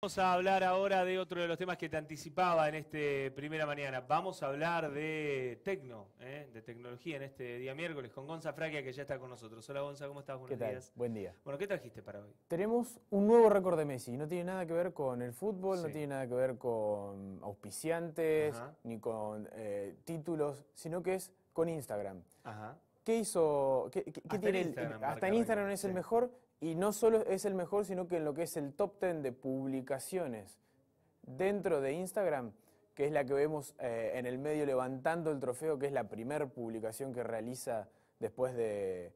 Vamos a hablar ahora de otro de los temas que te anticipaba en este primera mañana. Vamos a hablar de tecno, ¿eh? de tecnología en este día miércoles con Gonza Fraquia que ya está con nosotros. Hola Gonza, ¿cómo estás? Buenos ¿Qué Buen día. Bueno, ¿qué trajiste para hoy? Tenemos un nuevo récord de Messi. No tiene nada que ver con el fútbol, no tiene nada que ver con auspiciantes, ni con eh, títulos, sino que es con Instagram. Ajá. ¿Qué hizo? ¿Qué, tiene? hasta en Instagram es el mejor y no solo es el mejor, sino que en lo que es el top 10 de publicaciones dentro de Instagram, que es la que vemos eh, en el medio levantando el trofeo, que es la primera publicación que realiza después de,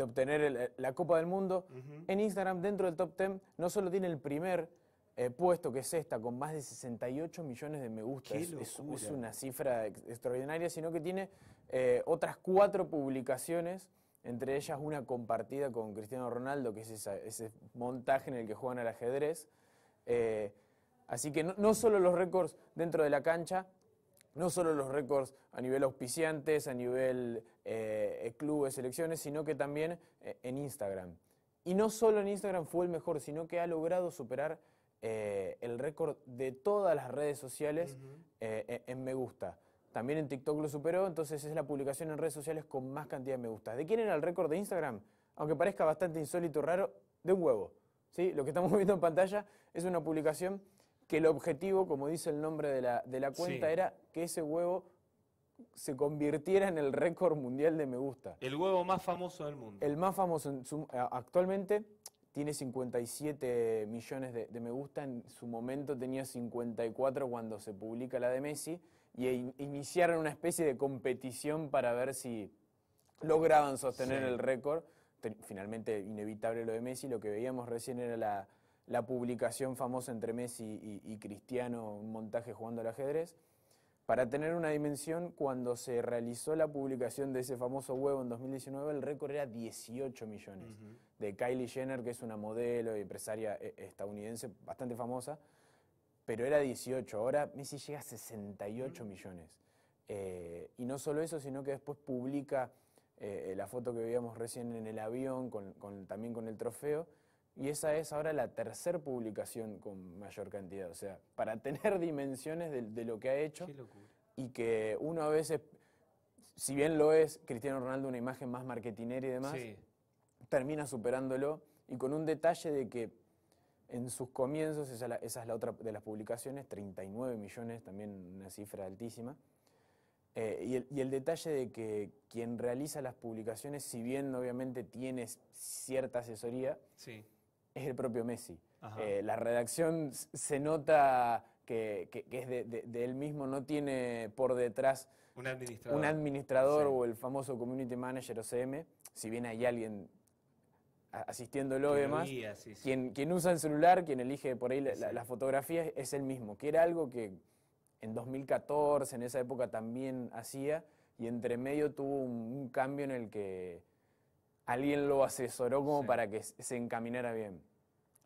obtener eh, la Copa del Mundo. En Instagram, dentro del top 10, no solo tiene el primer eh, puesto, que es esta, con más de 68 millones de me gusta, es, una cifra extraordinaria, sino que tiene eh, otras cuatro publicaciones, entre ellas una compartida con Cristiano Ronaldo, que es ese montaje en el que juegan al ajedrez. Eh, así que no, solo los récords dentro de la cancha, no solo los récords a nivel auspiciantes, a nivel eh, clubes, selecciones, sino que también en Instagram. Y no solo en Instagram fue el mejor, sino que ha logrado superar el récord de todas las redes sociales en me gusta. También en TikTok lo superó, entonces es la publicación en redes sociales con más cantidad de me gusta. ¿De quién era el récord de Instagram? Aunque parezca bastante insólito, raro, de un huevo. ¿sí? Lo que estamos viendo en pantalla es una publicación que el objetivo, como dice el nombre de la, cuenta, era que ese huevo se convirtiera en el récord mundial de me gusta. El huevo más famoso del mundo. El más famoso actualmente tiene 57 millones de, de, me gusta, en su momento tenía 54 cuando se publica la de Messi, y iniciaron una especie de competición para ver si lograban sostener el récord. Finalmente, inevitable lo de Messi, lo que veíamos recién era la, publicación famosa entre Messi y, Cristiano, un montaje jugando al ajedrez. Para tener una dimensión, cuando se realizó la publicación de ese famoso huevo en 2019, el récord era 18 millones. De Kylie Jenner, que es una modelo y empresaria eh, estadounidense bastante famosa pero era 18. Ahora Messi llega a 68 millones. Eh, y no solo eso, sino que después publica eh, eh, la foto que veíamos recién en el avión, también con el trofeo. Y esa es ahora la tercera publicación con mayor cantidad. O sea, para tener dimensiones de, lo que ha hecho. Y que uno a veces, si bien lo es Cristiano Ronaldo, una imagen más marketinera y demás, termina superándolo. Y con un detalle de que en sus comienzos, esa, es la otra de las publicaciones, 39 millones, también una cifra altísima. Eh, y, el, detalle de que quien realiza las publicaciones, si bien obviamente tiene cierta asesoría, es el propio Messi. Eh, la redacción se nota que, es de, él mismo, no tiene por detrás un administrador, o el famoso community manager o CM, si bien hay alguien asistiéndolo y demás, Quien, quien, usa el celular, quien elige por ahí las fotografías, es el mismo, que era algo que en 2014, en esa época también hacía, y entre medio tuvo un, cambio en el que alguien lo asesoró como para que se encaminara bien.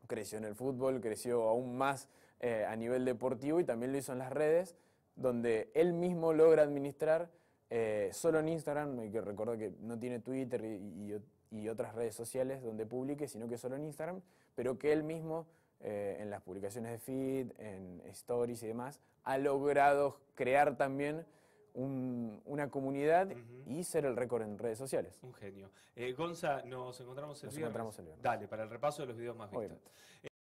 Creció en el fútbol, creció aún más eh, a nivel deportivo y también lo hizo en las redes, donde él mismo logra administrar eh, solo en Instagram, y que recuerdo que no tiene Twitter y, y, y otras redes sociales donde publique, sino que solo en Instagram, pero que él mismo eh, en las publicaciones de feed, en stories y demás, ha logrado crear también una comunidad y ser el récord en redes sociales. Un genio. Eh, Gonza, nos encontramos el Encontramos el viernes. Dale, para el repaso de los videos más vistos.